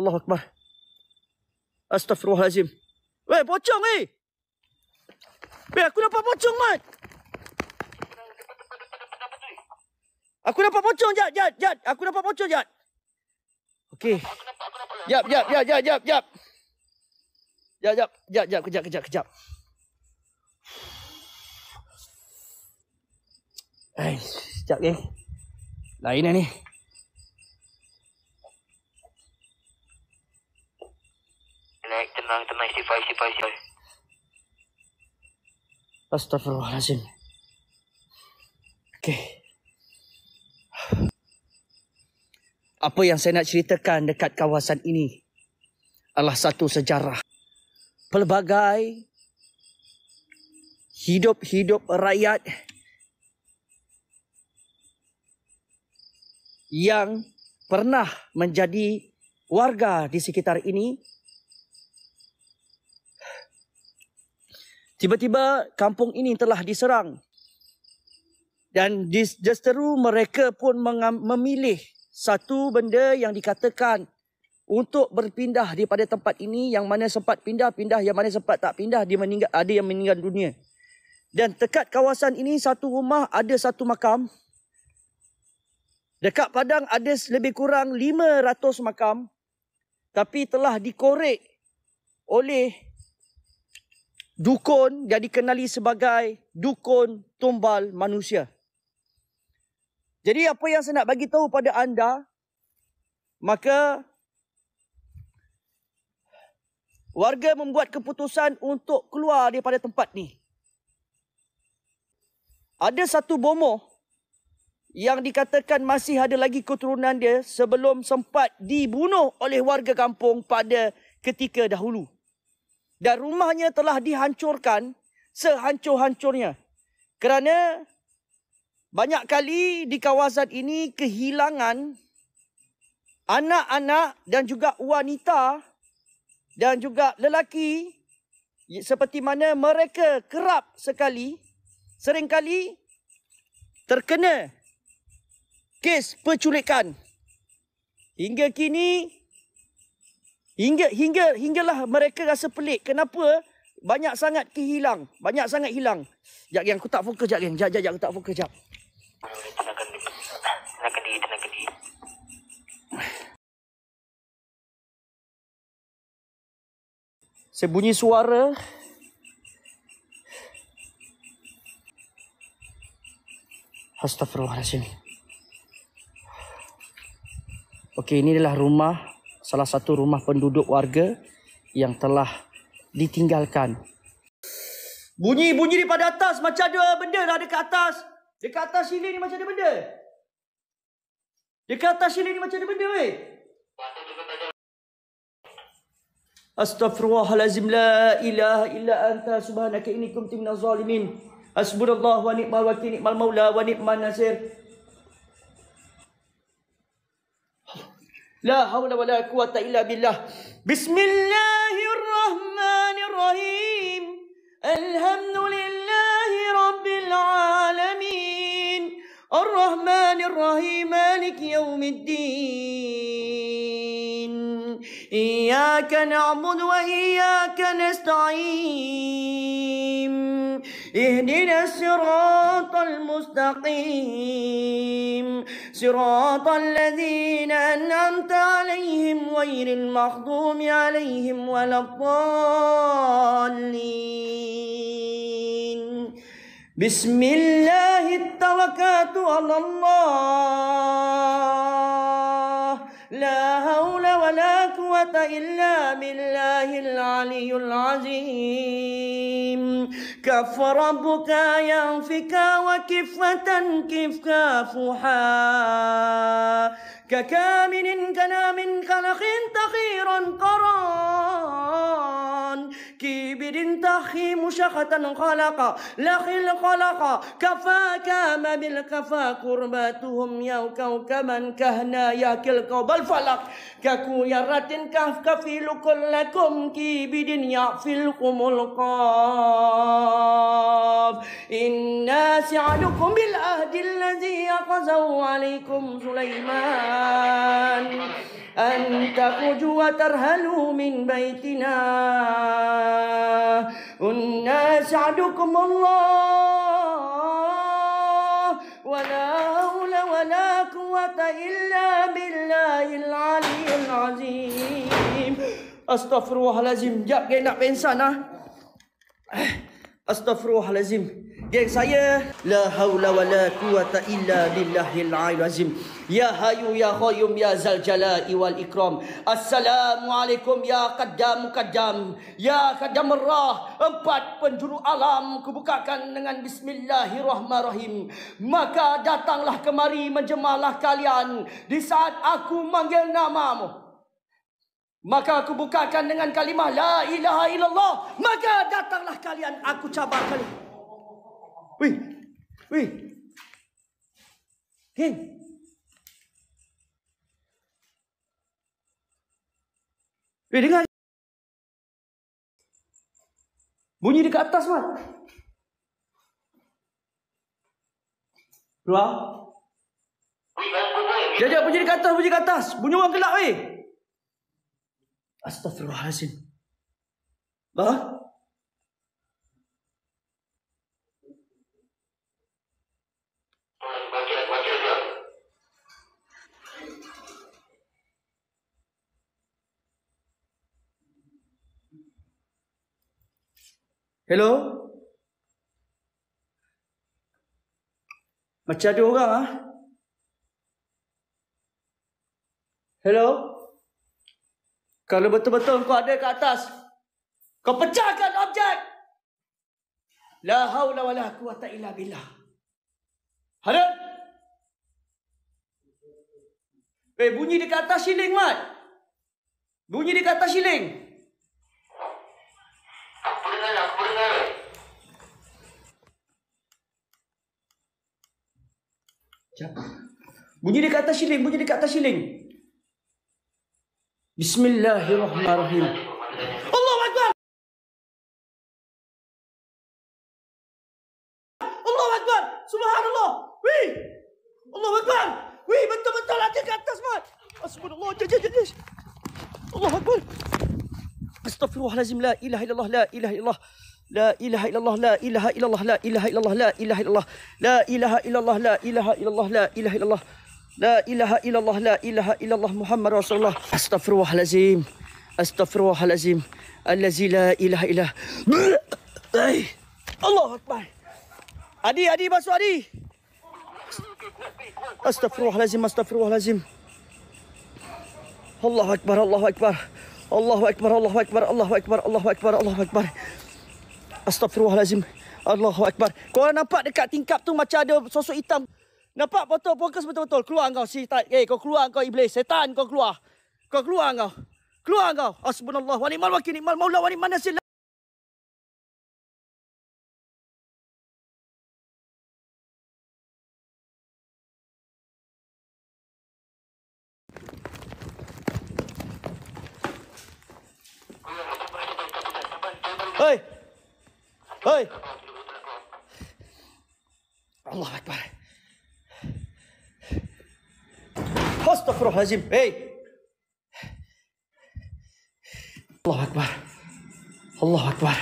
Allah Akbar. Astaghfirullahaladzim. Wei, pocong ni. Eh? Weh, aku dapat pocong, Mat. Aku dapat pocong, Jat, Jat, Jat. Aku dapat pocong, Jat. Okey. Jap, jap, jap, jap, jap, jap. Jap, jap, jap, jap, kejap, kejap, kejap. Eh, sekejap, geng. Lain lah ni. Eh. Tenang, tenang tenang istighfar istighfar istighfar. Astagfirullahalazim. Okey. Apa yang saya nak ceritakan dekat kawasan ini adalah satu sejarah. Pelbagai hidup-hidup rakyat yang pernah menjadi warga di sekitar ini Tiba-tiba kampung ini telah diserang. Dan justeru mereka pun memilih satu benda yang dikatakan untuk berpindah daripada tempat ini yang mana sempat pindah, pindah yang mana sempat tak pindah, dia meninggal, ada yang meninggal dunia. Dan dekat kawasan ini satu rumah ada satu makam. Dekat padang ada lebih kurang 500 makam tapi telah dikorek oleh dukun yang dikenali sebagai dukun tumbal manusia. Jadi apa yang saya nak bagi tahu pada anda, maka warga membuat keputusan untuk keluar daripada tempat ni. Ada satu bomo yang dikatakan masih ada lagi keturunan dia sebelum sempat dibunuh oleh warga kampung pada ketika dahulu dan rumahnya telah dihancurkan sehancur-hancurnya kerana banyak kali di kawasan ini kehilangan anak-anak dan juga wanita dan juga lelaki seperti mana mereka kerap sekali seringkali terkena kes penculikan hingga kini Hingga hingga hinggalah mereka rasa pelik. Kenapa banyak sangat kehilang? Banyak sangat hilang. Jap geng, aku tak fokus jap geng. Jap jap jap aku tak fokus jap. Sebunyi diri. Tenangkan diri. Saya bunyi suara. Astagfirullahaladzim. Okey, ini adalah rumah salah satu rumah penduduk warga yang telah ditinggalkan. Bunyi-bunyi di pada atas macam ada benda lah dekat atas. Dekat atas sini ni macam ada benda. Dekat atas sini ni macam ada benda weh. Astaghfirullahalazim la ilaha illa anta subhanaka inni kuntu minaz zalimin. Hasbunallahu wa ni'mal wakil ni'mal maula wa ni'mal nasir. لا حول ولا قوة إلا بالله بسم الله الرحمن الرحيم الحمد لله رب العالمين الرحمن الرحيم مالك يوم الدين إياك نعبد وإياك نستعين اهدنا الصراط المستقيم صراط الذين أنعمت عليهم غير المغضوب عليهم ولا الضالين بسم الله التوكات على الله لا هول ولا قوة إلا بالله العلي العظيم كف ربك ينفك وكفة كفك فحا ككامن كنا من خلق تخير قران كبر تخي مشخة خلق لخ الخلق كفا كام بالكفا قرباتهم يا كوكبا كهنا يا كالكوب الفلق ككو يرة كهف كفيل كلكم كبد يعفلكم القاف إنا سعدكم بالعهد الذي أخذه عليكم سليمان الآن أن تخرجوا وترهلوا من بيتنا أنا سعدكم الله ولا حول ولا قوة إلا بالله العلي العظيم أستغفر الله العظيم جاء جينا بإنسانا أستغفر الله العظيم geng saya la haula wala quwata illa billahil alazim ya hayu ya qayyum ya zal jalali wal ikram Assalamu'alaikum ya qaddam qaddam ya qaddam rah empat penjuru alam kubukakan dengan bismillahirrahmanirrahim maka datanglah kemari menjemalah kalian di saat aku manggil namamu Maka aku bukakan dengan kalimah La ilaha illallah Maka datanglah kalian Aku cabar ken? 喂，喂，嘿。Eh, dengar. Bunyi dekat atas, Mat. Keluar. Jajak bunyi dekat atas, bunyi dekat atas. Bunyi orang gelap, weh. Astaghfirullahaladzim. Bah? Bah? Hello? Macam ada orang ah. Hello? Kalau betul-betul kau ada kat atas, kau pecahkan objek. La haula wala quwata illa billah. Hadap. Eh, bunyi dekat atas siling, Mat. Bunyi dekat atas siling. Siapa? Bunyi dekat atas siling, bunyi dekat atas siling. Bismillahirrahmanirrahim. Allah Akbar. Allah Subhanallah. Wih. Allah Akbar. Wih, betul-betul lah dia ke atas, Mat. Astagfirullah. Jajah, jajah. Allah Akbar. Astagfirullahaladzim. La ilaha illallah. La ilaha illallah. لا إله إلا الله لا إله إلا الله لا إله إلا الله لا إله إلا الله لا إله إلا الله لا إله إلا الله لا إله إلا الله لا إله إلا الله لا إله إلا الله محمد رسول الله أستغفر الله العظيم أستغفر الله العظيم الذي لا إله إلا الله أكبر أدي أدي بس أدي أستغفر الله العظيم أستغفر الله العظيم الله أكبر الله أكبر الله أكبر الله أكبر الله أكبر الله أكبر الله أكبر, الله Astaghfirullahaladzim, Allahu akbar. Kau orang nampak dekat tingkap tu macam ada sosok hitam. Nampak betul fokus betul-betul. Keluar kau si tai. eh, kau keluar kau iblis. Setan kau keluar. Kau keluar kau. Keluar kau. Asbunallah wa ni'mal wakil ni'mal maula wa ni'mal nasil. الله اكبر استغفر الله العظيم اي الله اكبر الله اكبر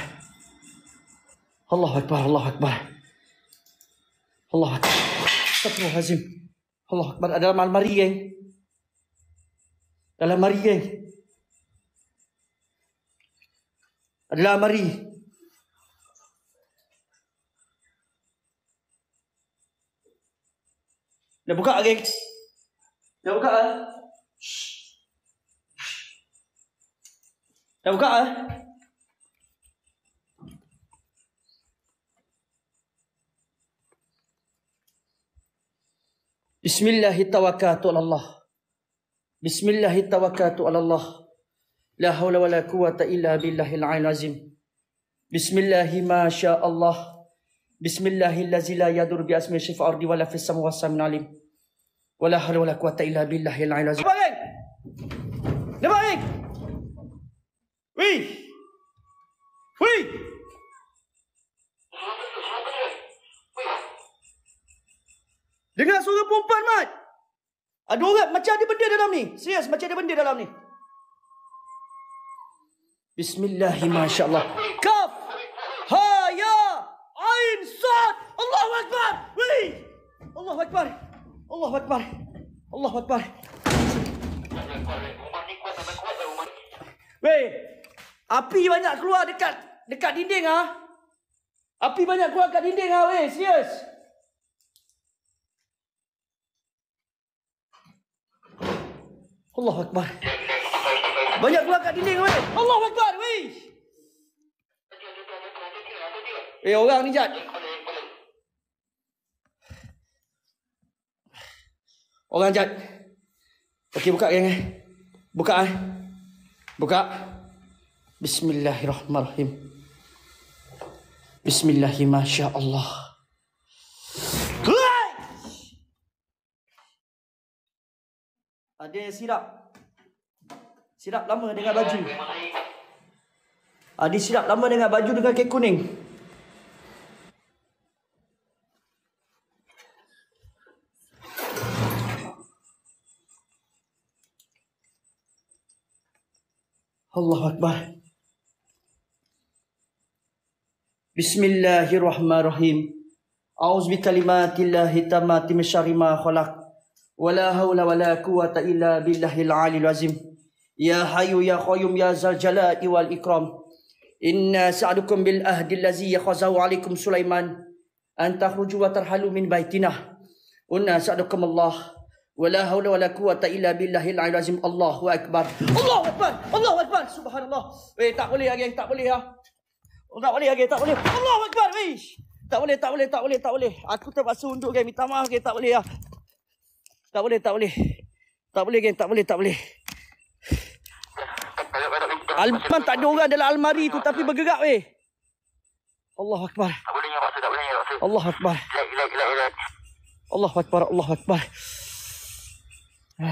الله اكبر الله اكبر الله اكبر استغفر الله العظيم الله اكبر ada dalam almari yang dalam almari yang ada dalam almari نبقى أجيكت نبقى نبقى بسم الله التوكات على الله بسم الله التوكات على الله لا حول ولا قوة إلا بالله العلي العظيم بسم الله ما شاء الله بسم الله الذي لا يدور باسمه شفاء أرضي ولا في السماء والسماء العليم wala hawla wala quwwata illa billah yal alazim Nampak kan? Nampak kan? Wei. Wei. Dengar suara perempuan, Mat. Ada orang macam ada benda dalam ni. Serius, macam ada benda dalam ni. Bismillahirrahmanirrahim. Kaf. Ha. Ya. Ain. Sad. Allahu Akbar. Wih. Allahu Akbar. Allah Akbar. Allah Akbar. Wei, api banyak keluar dekat dekat dinding ah. Api banyak keluar dekat dinding ah, ha? wei, serius. Allah Akbar. Banyak keluar kat dinding wei. Allah Akbar, wei. Eh, orang ni jat. Orang jahat. Okey buka geng eh. Buka eh. Buka. Bismillahirrahmanirrahim. Bismillahirrahmanirrahim. Adik silap. Silap lama dengan baju. Adik silap lama dengan baju dengan kek kuning. الله أكبر بسم الله الرحمن الرحيم أعوذ بكلمات الله التامات من شر ما خلق ولا حول ولا قوة إلا بالله العلي العظيم يا حي يا قيوم يا ذا الجلال والإكرام إنا سعدكم بالأهد الذي يخزه عليكم سليمان أن تخرجوا وترحلوا من بيتنا إنا سعدكم الله Wala hawla wala quwata illa billahil alazim. Allahu akbar. Allahu akbar. Allahu akbar. Subhanallah. Eh tak boleh lagi, tak boleh lah. Tak boleh lagi, tak boleh. Allahu akbar. Weh. Tak boleh, tak boleh, tak boleh, tak boleh. Aku terpaksa unduk lagi. Minta maaf lagi, tak boleh lah. Tak boleh, tak boleh. Tak boleh lagi, tak boleh, tak boleh. Alman tak ada orang dalam almari tu tapi bergerak weh. Allahu akbar. Tak boleh, tak boleh. Allahu akbar. Allahu akbar. Allahu akbar. Allahu akbar.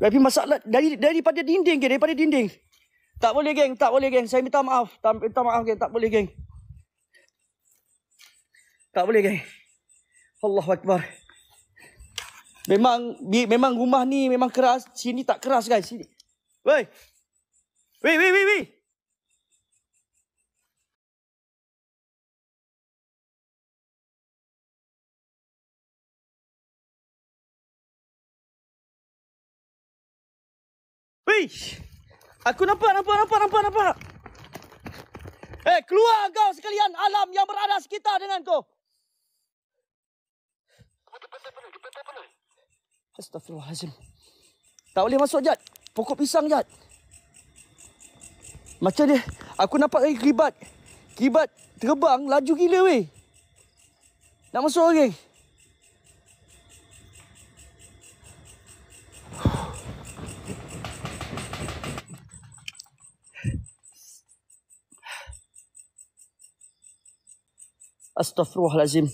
Tapi masalah dari daripada dinding ke daripada dinding. Tak boleh geng, tak boleh geng. Saya minta maaf. Tak minta maaf geng, tak boleh geng. Tak boleh geng. Allahu akbar. Memang memang rumah ni memang keras. Sini tak keras guys. Sini. Wei. Wei wei wei wei. Aku nampak, nampak, nampak, nampak, nampak. Eh, keluar kau sekalian alam yang berada sekitar dengan kau. Astagfirullahalazim. Tak boleh masuk, Jad. Pokok pisang, Jad. Macam dia, aku nampak lagi kibat. Kibat terbang laju gila, weh. Nak masuk lagi. Okay? Astaghfirullahalazim.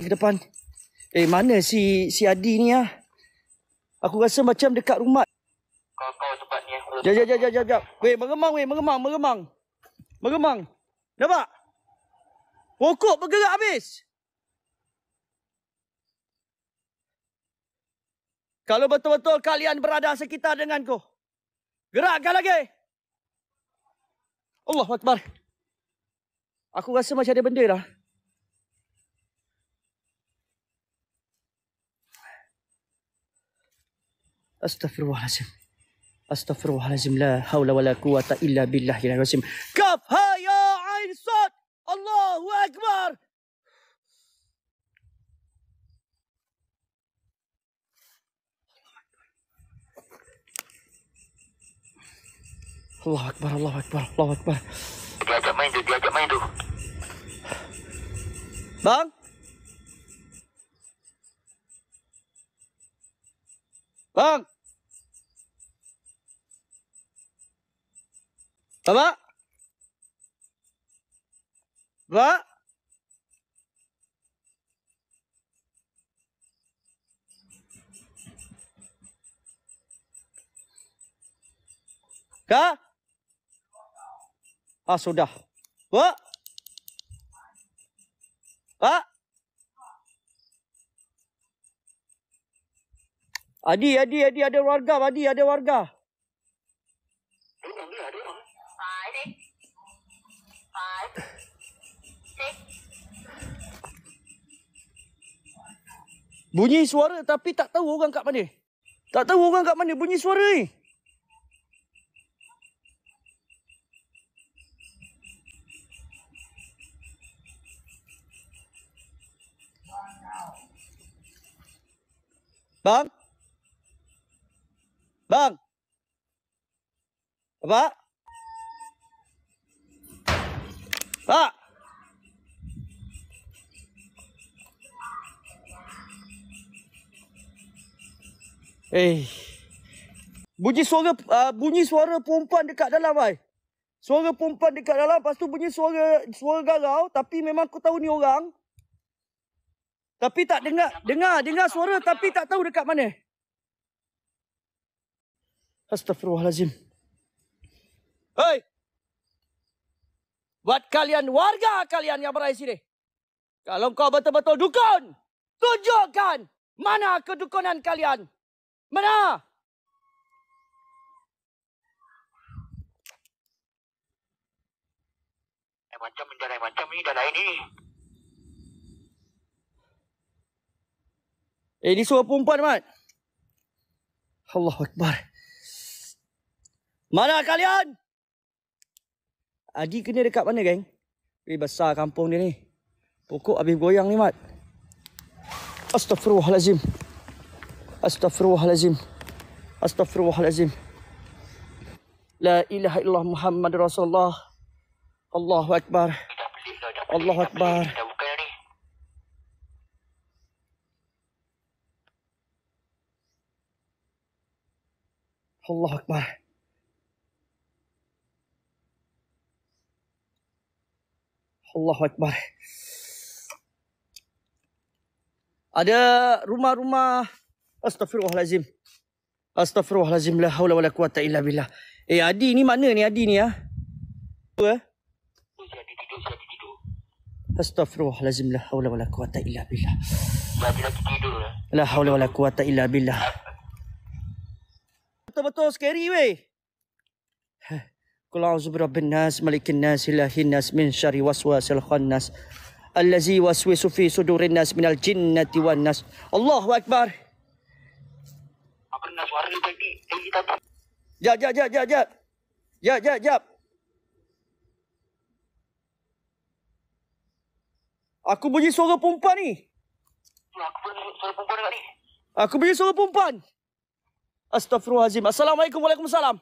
Ke depan. Eh, mana si si Adi ni ah? Aku rasa macam dekat rumah. Kau kau tempat ni aku. Jap jap jap jap jap. Wei, meremang wei, meremang, meremang. Meremang. Nampak? Pokok bergerak habis. Kalau betul-betul kalian berada sekitar denganku. Gerakkan lagi. Allahu Akbar. Aku rasa macam ada benda dah. استغفر الله العظيم استغفر الله العظيم لا حول ولا قوه الا بالله العلي العظيم كف ها يا عين صوت الله اكبر الله اكبر الله اكبر الله اكبر diajak main tuh diajak main Bang. Baba. Ba. Ka? Ah sudah. Ba. Pak. Ba. Adi, Adi, Adi ada warga, Adi ada warga. Bunyi suara tapi tak tahu orang kat mana. Tak tahu orang kat mana bunyi suara ni. Bang? Bang. Apa? Pak. Eh. Bunyi suara uh, bunyi suara perempuan dekat dalam ai. Suara perempuan dekat dalam, lepas tu bunyi suara suara galau tapi memang aku tahu ni orang. Tapi tak dengar, dengar, dengar suara tapi tak tahu dekat mana. Astagfirullahaladzim. Hei! Buat kalian warga kalian yang berada di sini. Kalau kau betul-betul dukun, tunjukkan mana kedukunan kalian. Mana? Eh, macam ni, dah macam ini, dah lain ni. Eh, ni suruh perempuan, Mat. Allahu Allah Akbar. Mana kalian? Adi kena dekat mana, geng? Weh, besar kampung dia ni. Pokok habis goyang ni, Mat. Astaghfirullahalazim. Astaghfirullahalazim. Astaghfirullahalazim. La ilaha illallah Muhammad Rasulullah. Allahu Akbar. Allahu Akbar. Allahu Akbar. Allahu Akbar. Ada rumah-rumah Astaghfirullahalazim. Astaghfirullahalazim la haula wala quwata illa billah. Eh Adi ni mana ni Adi ni ah? Apa? Eh? Astaghfirullahalazim la haula wala quwata illa billah. Ya bila tidur. La haula wala quwata illa billah. Betul-betul scary weh. قل أعوذ برب الناس ملك الناس إله الناس من شر وسواس الخناس الذي يوسوس في صدور الناس من الجنة والناس الله أكبر جا جا جا جا جا جا جا جا Aku bunyi suara perempuan ni. Aku bunyi suara perempuan dekat ni. Aku bunyi suara perempuan. Astaghfirullahalazim. Assalamualaikum. Waalaikumsalam.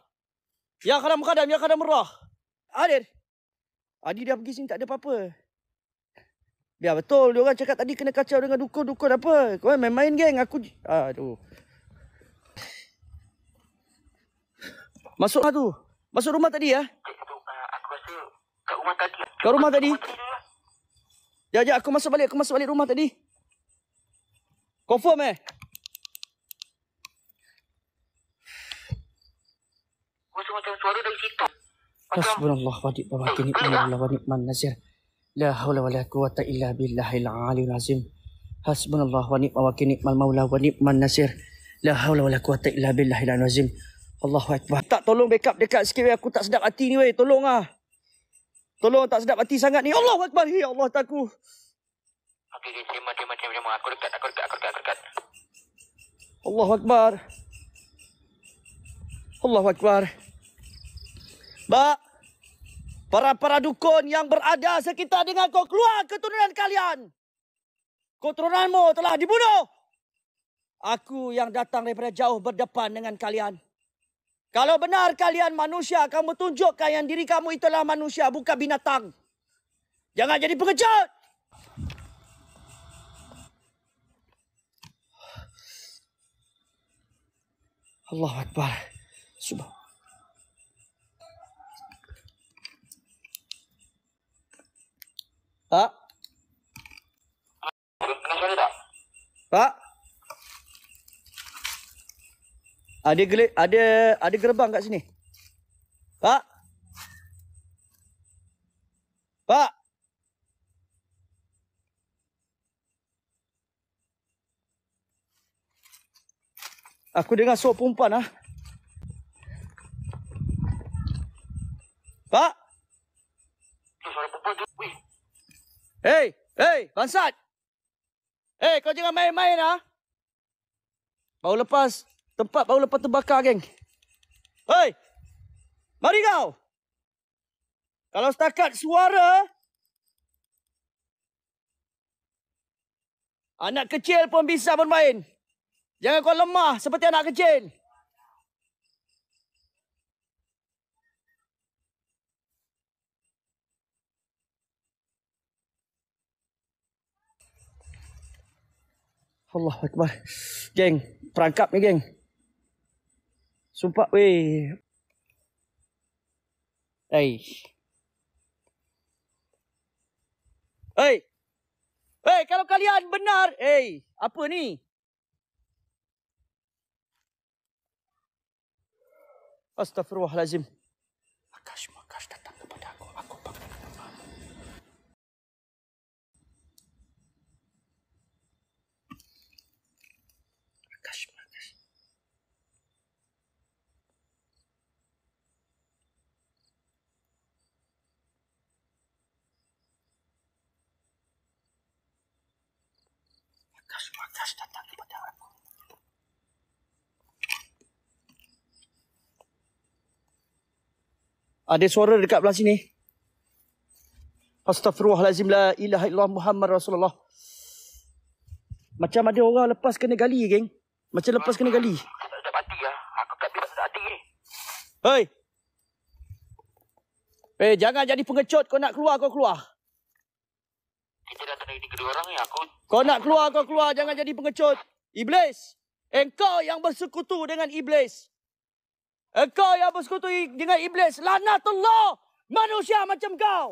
Ya kadam kadam, ya kadam merah. Adil. Adi dah pergi sini tak ada apa-apa. Biar ya, betul dia orang cakap tadi kena kacau dengan dukun-dukun apa. Kau main-main geng aku. Aduh. Masuk tu. Masuk rumah tadi ya. Aku rasa kat rumah tadi. Kat rumah tadi. Ya. ya, ya, aku masuk balik. Aku masuk balik rumah tadi. Confirm eh? macam suara dari situ. Hasbunallah eh, eh. wa ni'mal wakil ni'mal wa ni'mal nasir. La hawla wa la quwata illa billahil aliyil azim. Hasbunallah wa ni'mal wakil ni'mal maula wa ni'mal nasir. La hawla wa la quwata illa billahil aliyil azim. Allahu akbar. Tak tolong backup dekat sikit aku tak sedap hati ni weh. Tolonglah. Tolong tak sedap hati sangat ni. Allahu akbar. Ya Allah taku. Okey, terima terima terima. Aku dekat, aku dekat, aku dekat, aku dekat. Allahu akbar. Allahu akbar. Mbak, para-para dukun yang berada sekitar dengan kau keluar keturunan kalian. Keturunanmu telah dibunuh. Aku yang datang daripada jauh berdepan dengan kalian. Kalau benar kalian manusia, kamu tunjukkan yang diri kamu itulah manusia, bukan binatang. Jangan jadi pengecut. Allah Akbar. Subhanallah. Pak? Ha? Dengar suara tak? Pak? Ha? Ada gelik, ada ada gerbang kat sini. Pak? Ha? Pak? Aku dengar suara perempuan ah. Pak? suara perempuan tu. Wih, Hei, hei, bangsat. Hei, kau jangan main-main ah. Baru lepas, tempat baru lepas terbakar, geng. Hei, mari kau. Kalau setakat suara, anak kecil pun bisa bermain. Jangan kau lemah seperti anak kecil. Allah Akbar. Geng, perangkap ni geng. Sumpah weh. Hei. Hei. Hei, kalau kalian benar. Hei, apa ni? Astaghfirullahalazim. Ada suara dekat belah sini. Astaghfirullahalazim la ilaha illallah Muhammad Rasulullah. Macam ada orang lepas kena gali, geng. Macam ah, lepas kena gali. Aku tak mati ya. Aku kat bila sudah hati ni. Hei. Eh, hey, jangan jadi pengecut kau nak keluar kau keluar kita datang dari kedua orang ni aku kau nak keluar kau keluar jangan jadi pengecut iblis engkau yang bersekutu dengan iblis engkau yang bersekutu dengan iblis laknatullah manusia macam kau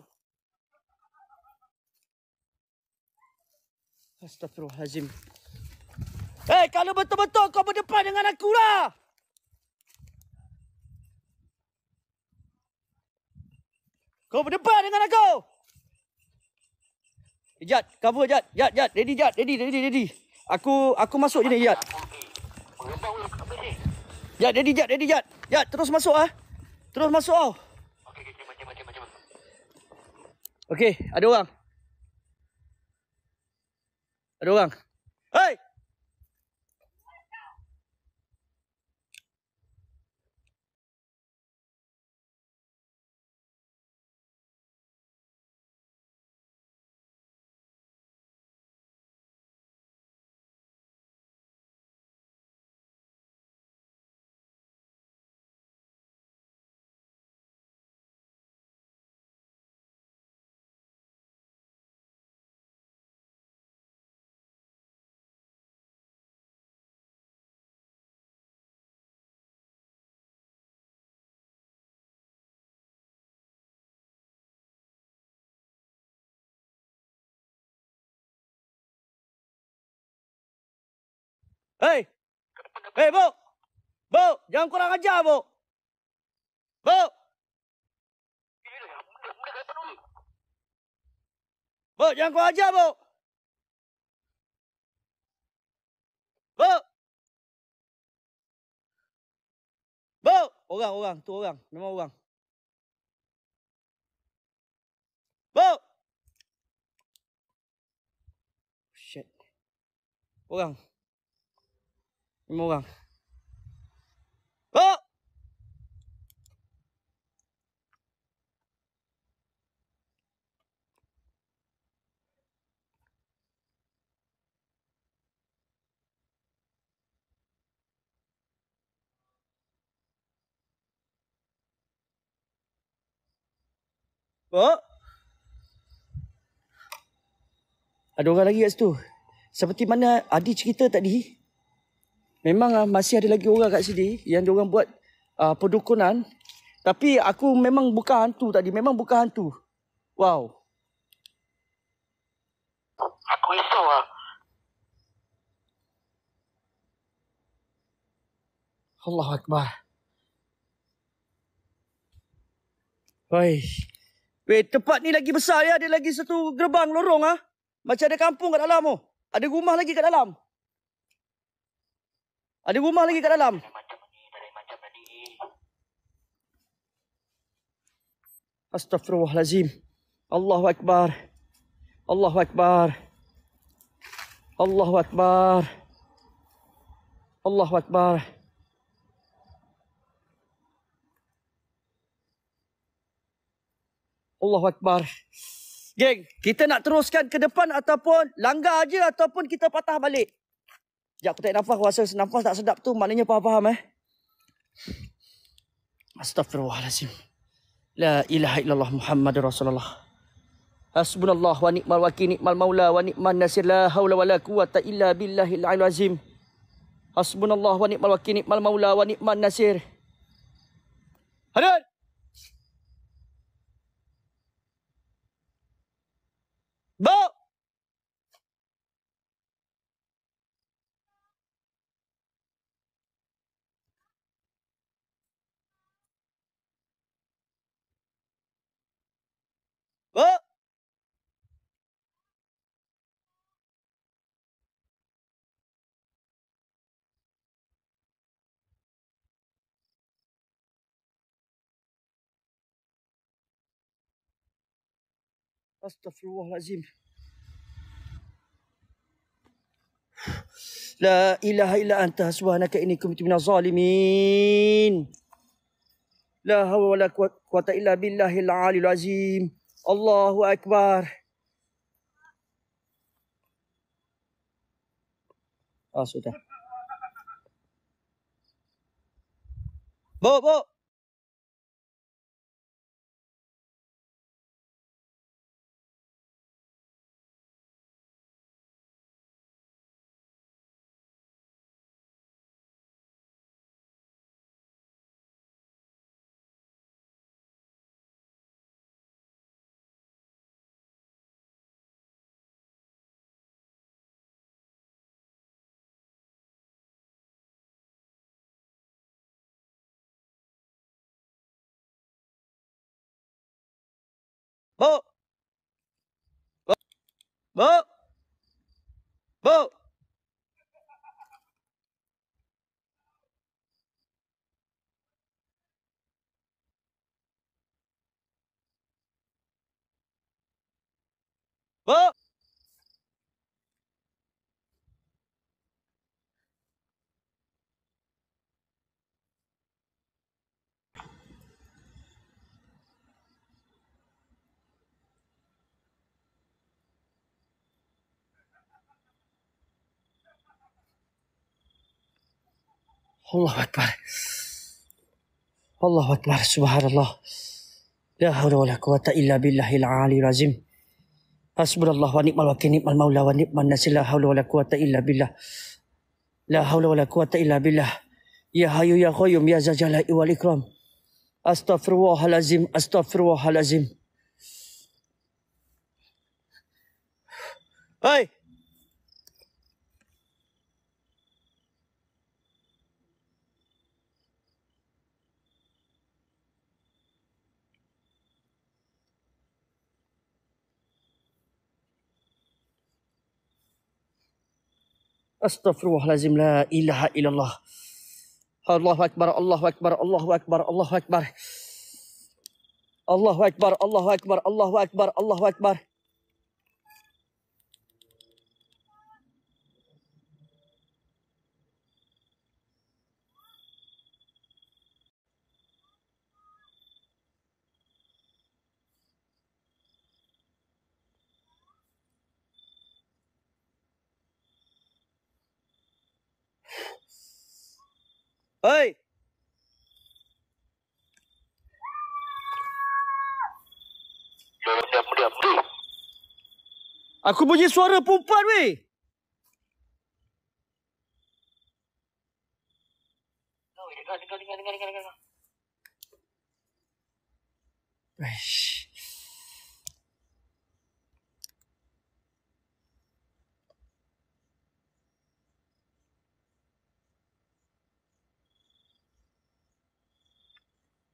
Astagfirullahalazim. Eh, hey, kalau betul-betul kau berdepan dengan aku lah. Kau berdepan dengan aku. Eh, Jad, cover Jad. Jad, Jad. Ready, Jad. Ready, ready, ready. Aku aku masuk je ni, Jad. Jad, ready, Jad. Ready, Jad. Jad, terus masuk ah. Terus masuk tau. Oh. Okey, ada orang. Ada orang. Hei! Hei! Hei, Bu! Bu, jangan kurang ajar, Bu! Bu! Bu, jangan kurang ajar, Bu! Bu! Bu! Orang, orang. tu orang. Nama orang. Bu! Shit. Orang. Lima orang. Oh! Oh! Ada orang lagi kat situ. Seperti mana Adi cerita tadi, memang uh, masih ada lagi orang kat sini yang diorang buat uh, ah, pendukunan. Tapi aku memang bukan hantu tadi. Memang bukan hantu. Wow. Aku itu lah. Allah Akbar. Hai. Weh, tempat ni lagi besar ya. Ada lagi satu gerbang lorong ah. Ha? Macam ada kampung kat dalam tu. Oh. Ada rumah lagi kat dalam. Ada rumah lagi kat dalam. Astaghfirullahalazim. Allahu akbar. Allahu akbar. Allahu akbar. Allahu akbar. Allahu akbar. Geng, kita nak teruskan ke depan ataupun langgar aje ataupun kita patah balik. Sekejap aku tak nafas, aku rasa nafas tak sedap tu maknanya apa faham eh. Astaghfirullahaladzim. La ilaha illallah Muhammad Rasulullah. Hasbunallah wa ni'mal wakil ni'mal maula wa ni'mal nasir la hawla wa la quwata illa billahi al azim. Hasbunallah wa ni'mal wakil ni'mal maula wa ni'mal nasir. Hadir! Bapak! أستغفر الله العظيم لا إله إلا أنت سبحانك إني كنت من الظالمين لا حول ولا قوة إلا بالله العلي العظيم الله أكبر اه sudah. بو بو Bo! Bo! Bo! Bo! الله أكبر الله أكبر سبحان الله لا حول ولا قوة إلا بالله العلي العظيم حسبنا الله ونعم الوكيل نعم المولى ونعم النصير لا حول ولا قوة إلا بالله لا حول ولا قوة إلا بالله يا حي يا قيوم يا ذا الجلال والإكرام أستغفر الله العظيم أستغفر الله العظيم Hey! استغفر الله العظيم لا اله الا الله الله اكبر الله اكبر الله اكبر الله اكبر الله اكبر الله اكبر الله اكبر الله اكبر, الله أكبر. Hei! Diam, diam, Aku bunyi suara perempuan, weh!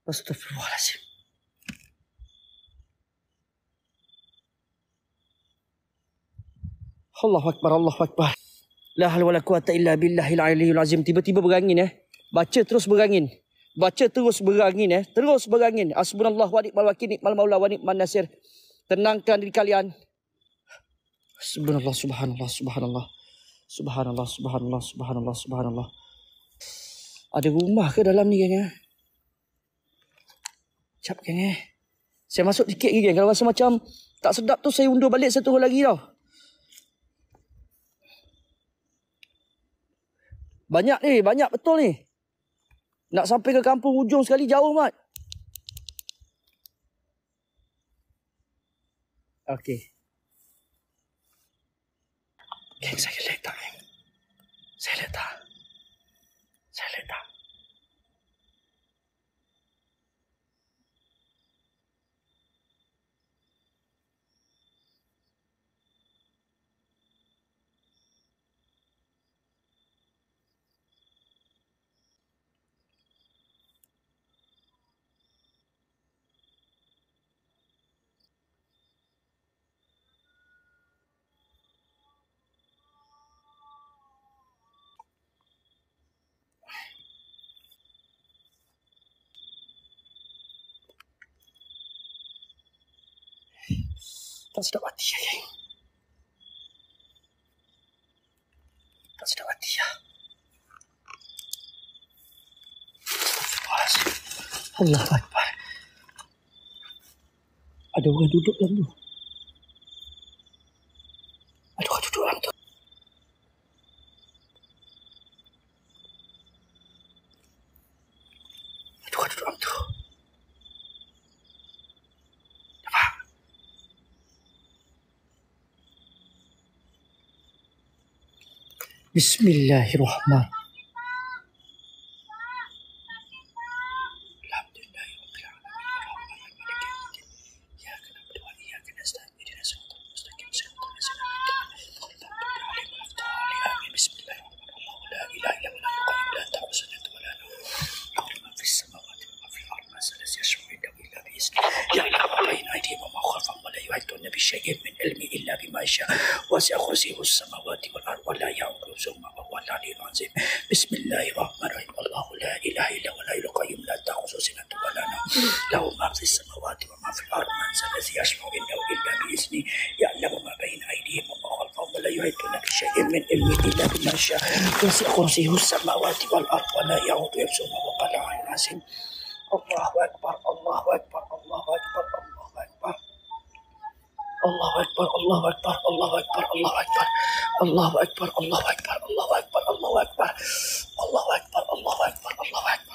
أستغفر الله العظيم Allah Akbar, Allah Akbar. La hal wala quwata illa billahi al-aliyyil azim. Tiba-tiba berangin eh. Baca terus berangin. Baca terus berangin eh. Terus berangin. Asbunallah wa ni'mal wakil ni'mal maula wa ni'mal nasir. Tenangkan diri kalian. Asbunallah subhanallah subhanallah. Subhanallah subhanallah subhanallah subhanallah. Ada rumah ke dalam ni geng eh? Sekejap geng eh. Saya masuk dikit lagi geng. Kalau rasa macam tak sedap tu saya undur balik saya satu lagi tau. Banyak ni, banyak betul ni. Nak sampai ke kampung ujung sekali jauh mat. Okey. Geng saya letak geng. Saya letak. Kau sudah mati ya, geng. Ya, ya. Kau sudah mati ya. Allah Akbar. Ada orang duduk dalam tu. بسم الله الرحمن kursiyu samawati wal ard wa la yaudu yafsuma wa qala azim Allahu akbar Allahu akbar Allahu akbar Allahu akbar Allahu akbar Allahu akbar Allahu akbar Allahu akbar Allahu akbar Allahu akbar Allahu akbar Allahu akbar Allahu akbar Allahu akbar Allahu akbar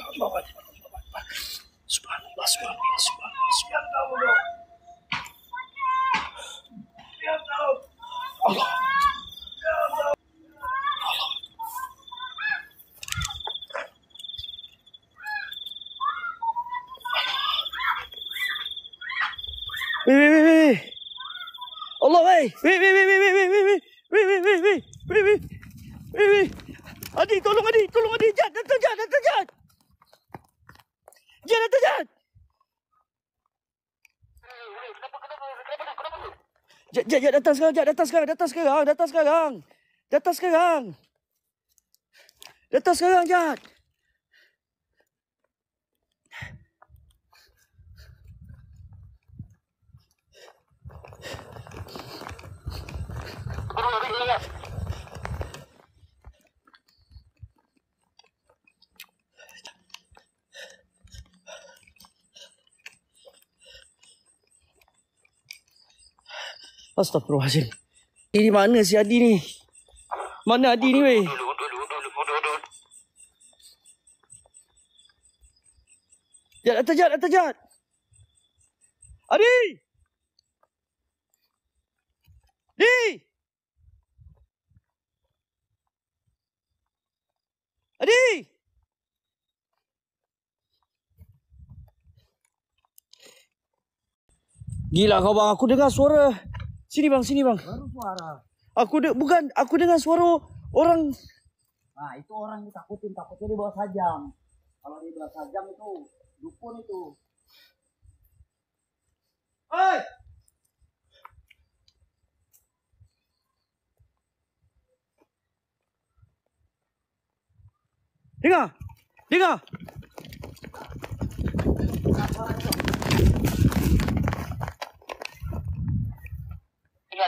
datang sekarang jap ah, datang sekarang datang sekarang datang sekarang datang sekarang datang sekarang jap Astagfirullahaladzim. Ini mana si Adi ni? Mana Adi ni weh? Jat, atas jat, atas jat. Adi! Adi! Adi! Gila kau bang, aku dengar suara. Sini bang, sini bang. Baru suara. Aku de bukan, aku dengar suara orang. Nah, itu orang yang takutin, takutnya di bawah sajam. Kalau di bawah sajam itu dukun itu. Hei! Dengar! Dengar! Dengar!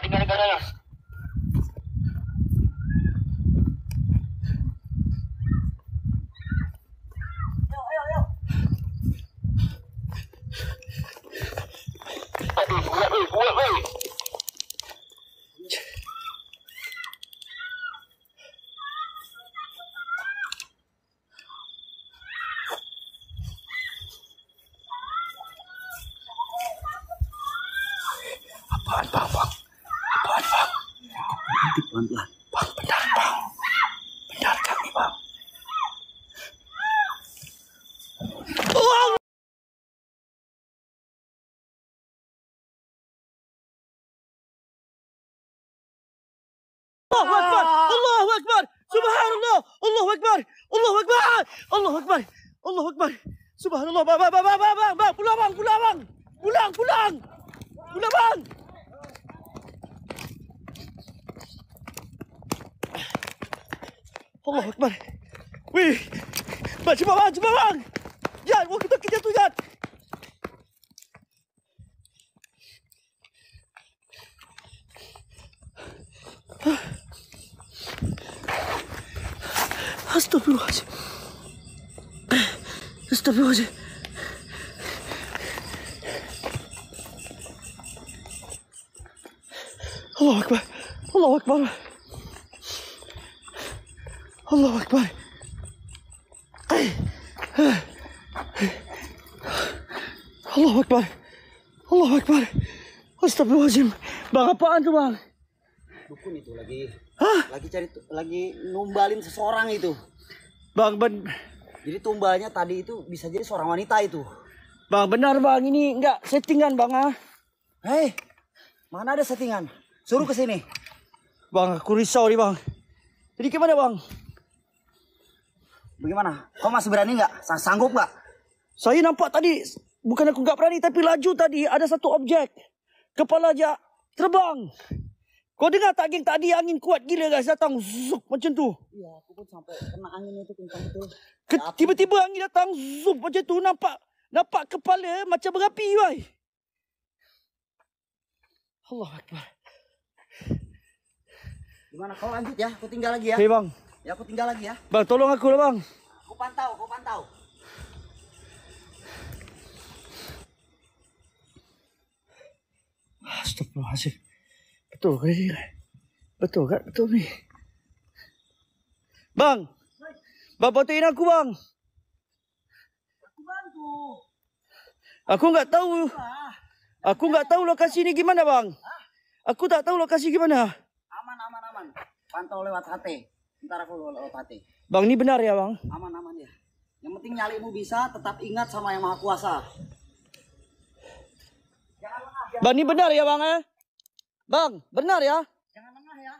de Astagfirullahaladzim. Astagfirullahaladzim. Allah Akbar. Allah Akbar. Allah Akbar. Allah Akbar. Allah Akbar. Astagfirullahaladzim. Bang, apaan tuh bang? Dukun itu lagi. Hah? Lagi cari, lagi numbalin seseorang itu. Bang Ben. Jadi tumbalnya tadi itu bisa jadi seorang wanita itu. Bang benar bang ini nggak settingan bang ah. Hei mana ada settingan? Suruh ke sini. Bang aku risau nih bang. Jadi gimana bang? Bagaimana? Kau masih berani nggak? Sanggup nggak? Saya nampak tadi bukan aku nggak berani tapi laju tadi ada satu objek kepala aja terbang. Kau dengar tak geng tadi angin kuat gila guys datang zup macam tu. Ya aku pun sampai kena angin itu kencang betul. tiba-tiba angin datang zup macam tu nampak nampak kepala macam berapi wei. Allah akbar. Gimana kau lanjut ya? Aku tinggal lagi ya. Hey, bang. Ya aku tinggal lagi ya. Bang tolong aku lah bang. Aku pantau, aku pantau. Astagfirullahaladzim. Betul ke ni? Betul ke? Betul ni? Bang! Bang patutin aku bang! Aku bantu! Aku enggak tahu... Aku enggak ah. tahu lokasi ni gimana bang? Ah. Aku tak tahu lokasi gimana? Aman, aman, aman. Pantau lewat HP. Ntar aku lewat HP. Bang, ni benar ya bang? Aman, aman ya. Yang penting nyali mu bisa, tetap ingat sama yang maha kuasa. Bang, ni benar ya bang? Eh? Bang, benar ya? Jangan menah ya.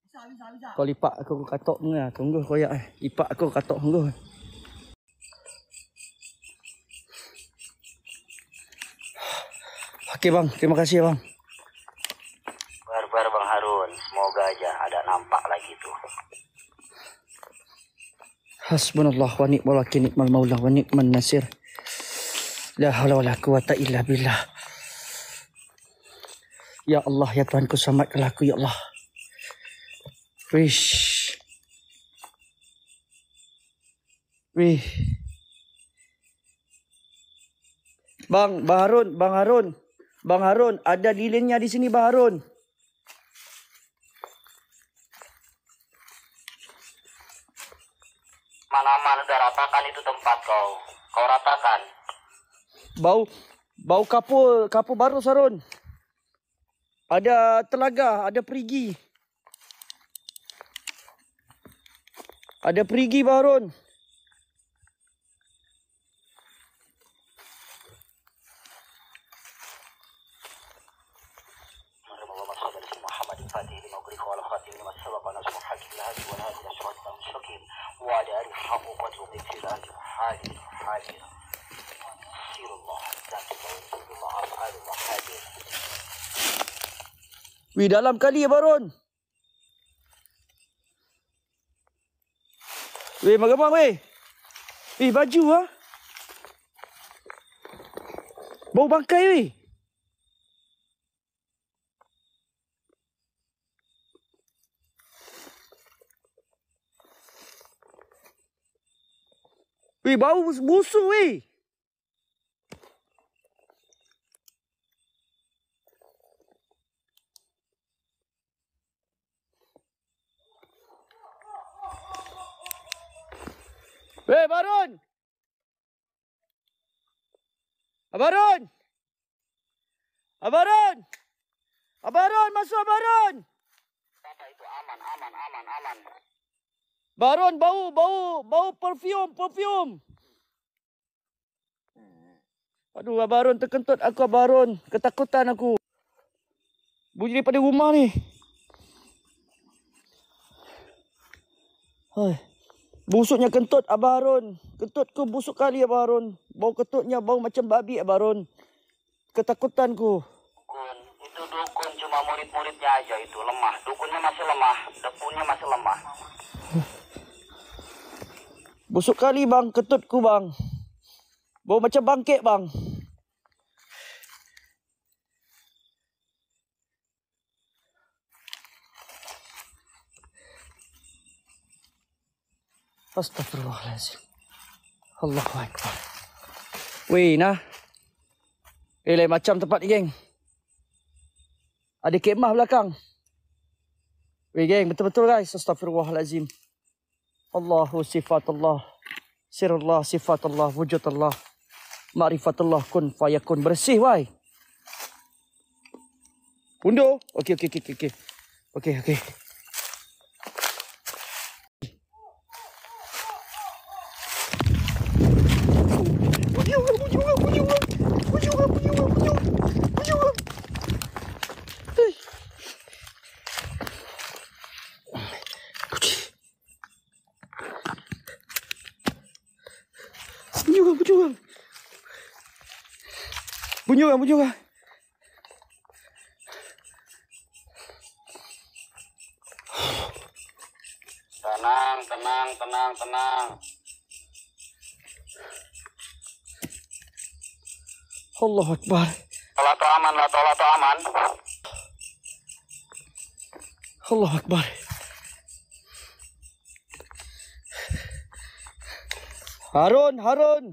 Bisa, bisa, bisa. Kau lipat aku kau katok tu lah, Tunggu koyak eh. Lipat aku kau katok tunggu. Okay bang, terima kasih bang. bang. Barbar bang Harun, semoga aja ada nampak lagi tu. Hasbunallah wa ni'mal wakil ni'mal maulah wa ni'mal nasir. La hawla wa la illa billah. Ya Allah, ya Tuhan ku aku, ya Allah. Wish. Wish. Bang, Bang Harun, Bang Harun. Bang Harun, ada lilinnya di sini, Bang Harun. Mana-mana dah ratakan itu tempat kau. Kau ratakan. Bau, bau kapur, kapur baru, Sarun. Ada telaga, ada perigi. Ada perigi baharun. Wih, dalam kali ya, Barun. Wih, magamang, wih. Wih, baju, ha? Bau bangkai, wih. Wih, bau busu wih. Abarun. Abarun. Abarun masuk Abarun. Apa itu aman aman aman aman. Barun bau bau bau perfume perfume. Aduh Abarun terkentut aku Abarun. Ketakutan aku. Bunyi daripada rumah ni. Hai. Busuknya kentut Abah Harun. Kentut ku busuk kali Abah Harun. Bau kentutnya bau macam babi Abah Harun. Ketakutan ku. Dukun. Itu dukun cuma murid-muridnya aja itu lemah. Dukunnya masih lemah. Dukunnya masih lemah. Busuk kali bang, ketut ku bang. Bau macam bangkit bang. Astagfirullahaladzim. Allahu Akbar. Weh, nah. Eh, lain macam tempat ni, geng. Ada kemah belakang. Weh, geng. Betul-betul, guys. Astagfirullahaladzim. Allahu sifat Allah. Sirullah sifat Allah. Wujud Allah. Ma'rifat Allah kun fayakun. Bersih, wai. Undo. Okey, okey, okey, okey. Okey, okey. Okay. kamu juga. Tenang, tenang, tenang, tenang. Allah Akbar. Lato aman, lato, lato aman. Allah Akbar. Harun, Harun.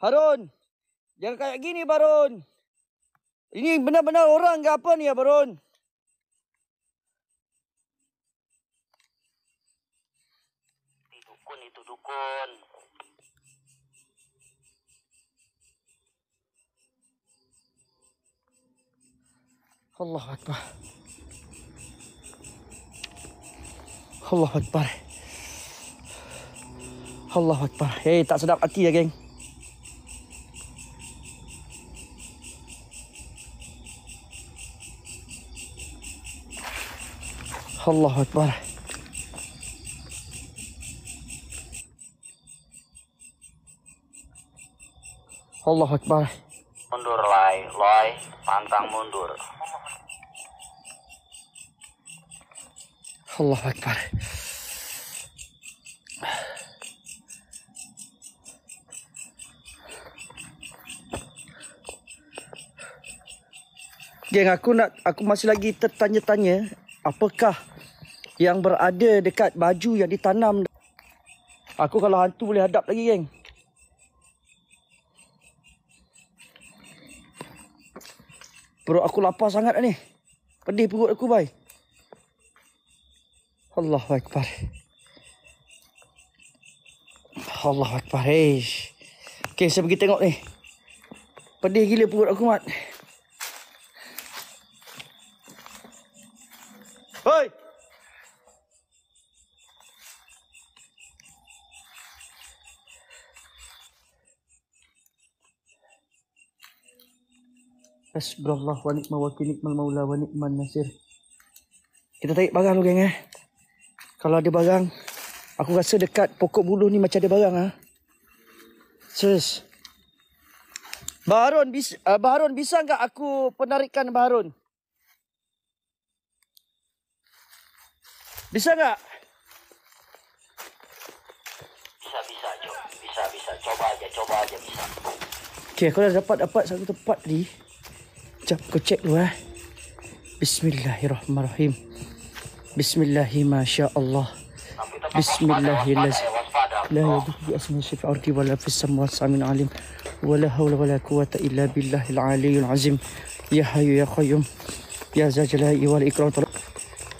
Harun. Jangan kayak gini, Barun. Ini benar-benar orang ke apa ni Abarun? Ini dukun itu dukun. Allah Akbar. Allah Akbar. Allah Akbar. Hei, eh, tak sedap hati ya, geng. الله أكبر الله أكبر Mundur lay, lay, pantang mundur الله أكبر Geng, aku nak aku masih lagi tertanya-tanya apakah yang berada dekat baju yang ditanam. Aku kalau hantu boleh hadap lagi, geng. Perut aku lapar sangat ni. Pedih perut aku, bai. Allah Akbar. Allah Akbar. Hey. Okay, saya pergi tengok ni. Pedih gila perut aku, Mat. Mat. Hasbunallah wa ni'mal wakil ni'mal maula wa ni'man nasir. Kita tarik barang dulu geng eh. Kalau ada barang, aku rasa dekat pokok buluh ni macam ada barang ah. Ha? Baharun, bis, uh, Baharun bisa enggak aku penarikan Baharun? Bisa enggak? Bisa, bisa, jom. Bisa, bisa. Coba aja, coba aja, bisa. Okey, aku dah dapat dapat satu tempat tadi. Di... Jom ku cek dulu eh. Bismillahirrahmanirrahim. Bismillahi masya Allah. Bismillahirrahmanirrahim. لا يضر بأسمه في الأرض ولا في السماوات سامين عليم ولا حول ولا قوة إلا بالله العلي العظيم يا حي يا قيوم يا ذا الجلال والإكرام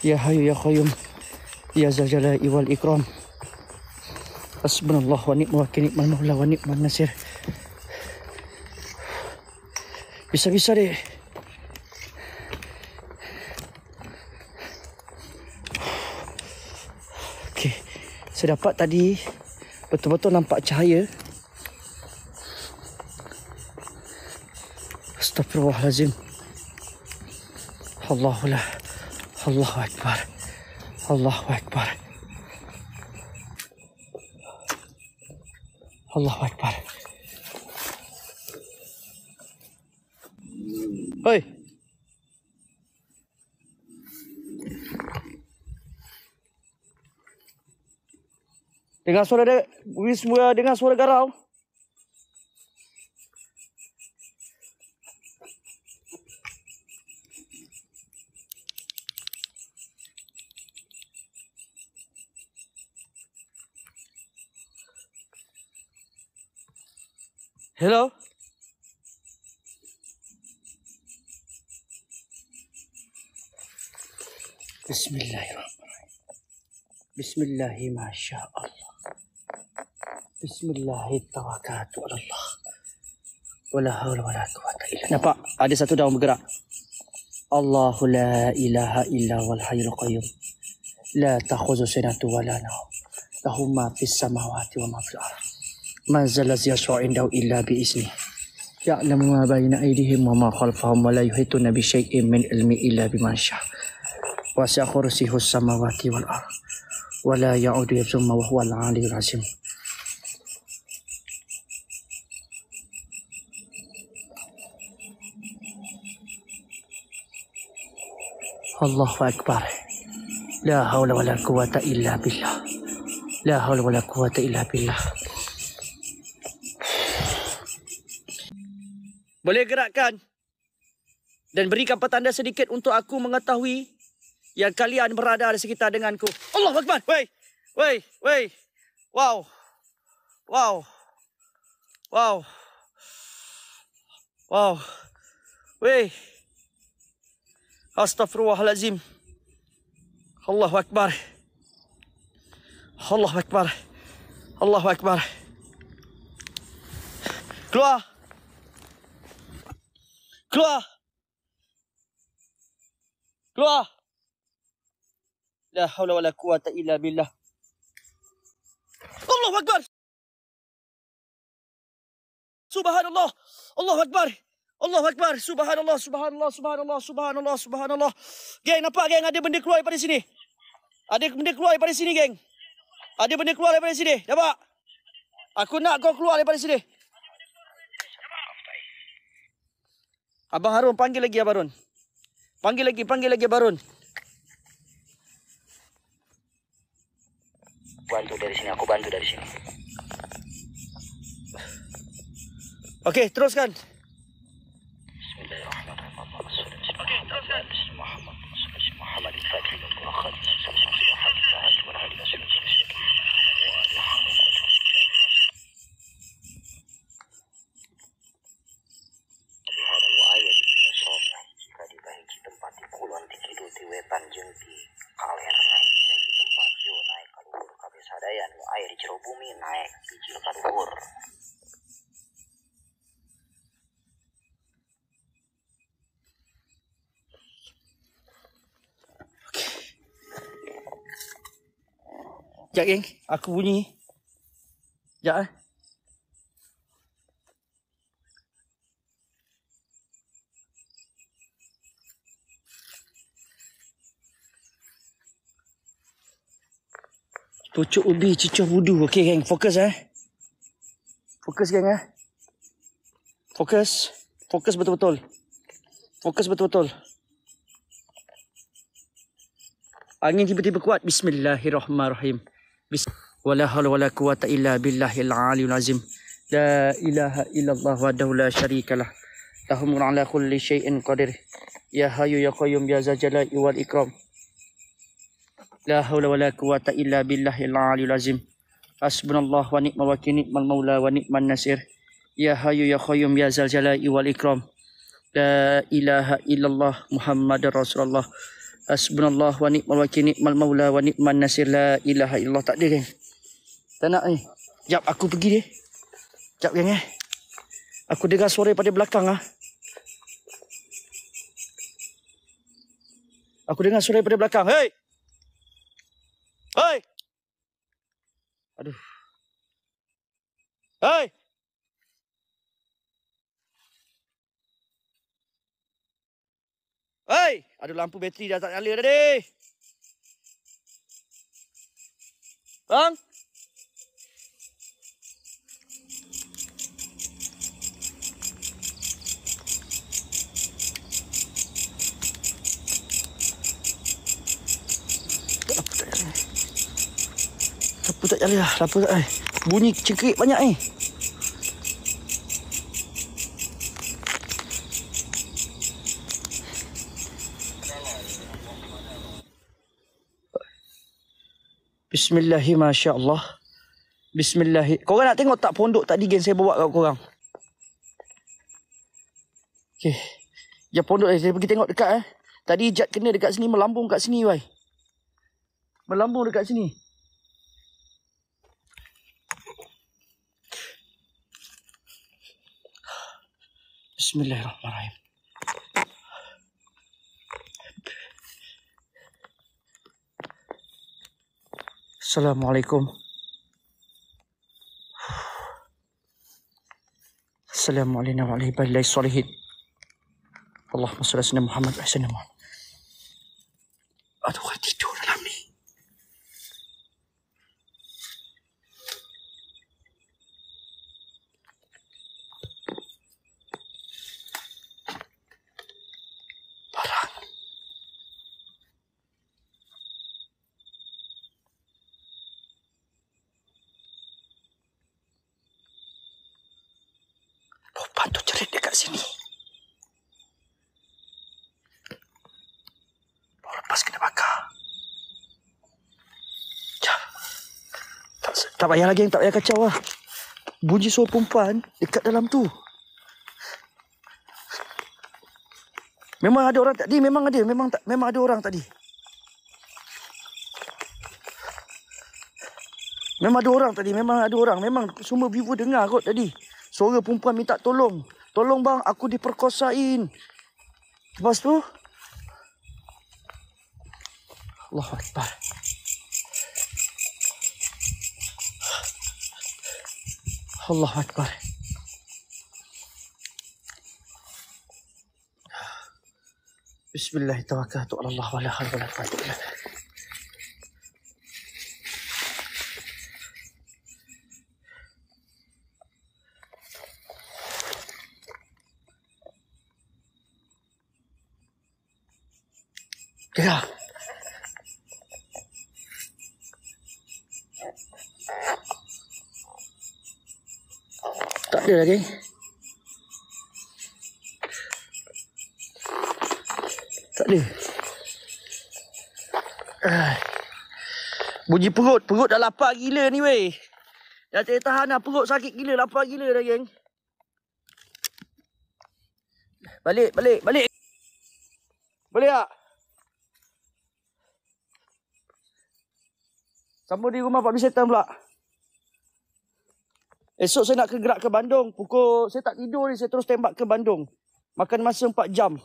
يا حي يا قيوم يا ذا الجلال والإكرام حسبنا الله ونعم الوكيل ونعم المولى ونعم النصير bisa-bisa saya dapat tadi betul-betul nampak cahaya Astagfirullahalazim Allahulah. la Allahu akbar Allahu akbar Allahu akbar Dengar suara dia, bunyi semua Dengar suara garau. Hello? Bismillahirrahmanirrahim. Bismillahirrahmanirrahim. Masya Allah. بسم الله التوكل على الله ولا حول ولا قوة إلا بالله نبا ada satu daun bergerak الله لا إله إلا هو الحي القيوم لا تأخذه سنة ولا نوم له ما في السماوات وما في الأرض ما زال يشفع عنده إلا بإذنه يعلم ما بين أيديهم وما خلفهم ولا يحيطون بشيء من علمه إلا بما شاء وسيخرسه السماوات والأرض ولا يعود يبزم وهو العلي العظيم Allahu Akbar La hawla la quwata illa billah La hawla la quwata illa billah Boleh gerakkan dan berikan petanda sedikit untuk aku mengetahui yang kalian berada di sekitar denganku. Allahu Akbar. Wei. Wei, wei. Wow. Wow. Wow. Wow. Wei. استغفر الله العظيم الله اكبر الله اكبر الله اكبر كلوا كلوا كلوا لا حول ولا قوه الا بالله الله اكبر سبحان الله الله اكبر Allahu Akbar. Subhanallah, subhanallah, subhanallah, subhanallah, subhanallah. Geng, apa geng ada benda keluar dari sini? Ada benda keluar dari sini, geng? Ada benda keluar dari sini? Nampak? Aku nak kau keluar dari sini. Abang Harun, panggil lagi Abang Harun. Panggil lagi, panggil lagi Abang Harun. Bantu dari sini, aku bantu dari sini. Okey, Teruskan. محمد اسم محمد الفاتحي Sekejap, geng. Aku bunyi. Sekejap, eh. Pucuk ubi, cicuh budu. Okay, geng. Fokus, eh. Fokus, geng, eh. Fokus. Fokus betul-betul. Fokus betul-betul. Angin tiba-tiba kuat. Bismillahirrahmanirrahim wala hawla wala quwata illa billahil aliyul azim la ilaha illallah wa la syarikalah lahu mulku ala kulli syai'in qadir ya hayyu ya qayyum ya zajalai wal ikram la hawla wala quwata illa billahil aliyul azim hasbunallahu wa ni'mal wakil ni'mal maula wa ni'man nasir ya hayyu ya qayyum ya zajalai wal ikram la ilaha illallah muhammadur rasulullah Asbunallah wa ni'mal wakil ni'mal maula wa ni'man nasir la ilaha illallah takdir kan? Eh? Tak nak ni. Eh. Jap aku pergi dia. Jap geng eh. Aku dengar suara pada belakang ah. Aku dengar suara pada belakang. Hei. Hei. Aduh. Hei. Hei, ada lampu bateri dah tak nyala dah ni. Bang. Apa tak jalan lah. Apa tak eh. Bunyi cengkerik banyak ni. Eh. Bismillahirrahmanirrahim. Bismillahirrahmanirrahim. Korang nak tengok tak pondok tadi geng saya bawa kat korang? Okay. Ya pondok eh. Saya pergi tengok dekat eh. Tadi jat kena dekat sini. Melambung kat sini wai. Melambung dekat sini. بسم الله الرحمن الرحيم السلام عليكم السلام علينا وعلى عباد الله الصالحين اللهم صل على سيدنا محمد وعلى محمد Tak payah lagi, tak payah kacau lah. Bunyi suara perempuan dekat dalam tu. Memang ada orang tadi, memang ada, memang tak memang ada orang tadi. Memang ada orang tadi, memang ada orang, memang semua viewer dengar kot tadi. Suara perempuan minta tolong. Tolong bang, aku diperkosain. Lepas tu Allah Akbar. الله أكبر بسم الله توكلت على الله ولا حول ولا قوة إلا بالله Yeah. ada lagi. Tak ada. Bunyi perut. Perut dah lapar gila ni weh. Dah tak tahan dah. Perut sakit gila. Lapar gila dah geng. Balik, balik, balik. Boleh tak? Sambung di rumah Pak Bisetan pula. Esok saya nak ke gerak ke Bandung. Pukul saya tak tidur ni saya terus tembak ke Bandung. Makan masa empat jam.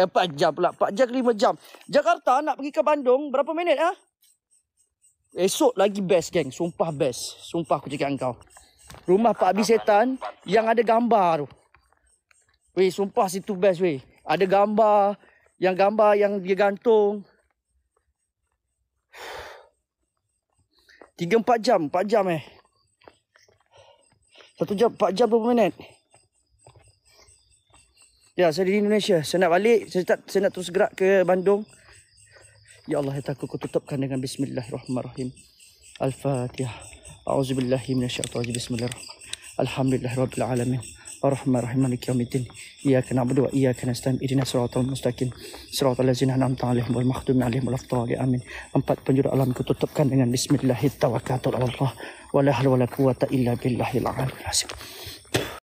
Eh empat jam pula. empat jam ke 5 jam. Jakarta nak pergi ke Bandung berapa minit ah? Ha? Esok lagi best geng. Sumpah best. Sumpah aku cakap kau. Rumah Pak Abi Setan yang ada gambar tu. Weh sumpah situ best weh. Ada gambar. Yang gambar yang dia gantung. Tiga empat jam. empat jam eh. Satu jam, empat jam berapa minit? Ya, saya di Indonesia. Saya nak balik. Saya, tak, saya nak terus gerak ke Bandung. Ya Allah, saya takut aku tutupkan dengan Bismillahirrahmanirrahim. Al-Fatihah. A'udzubillahimmanasyaitu'ajib. Bismillahirrahmanirrahim. Alhamdulillahirrahmanirrahim. ارحم رحم مالك يوم الدين اياك نعبد واياك نستعين اهدنا الصراط المستقيم صراط الذين انعمت عليهم غير المغضوب عليهم ولا الضالين امين empat penjuru alam kututupkan dengan bismillahit tawakkal ala allah wala hawla wala quwwata illa billahil aliyil azim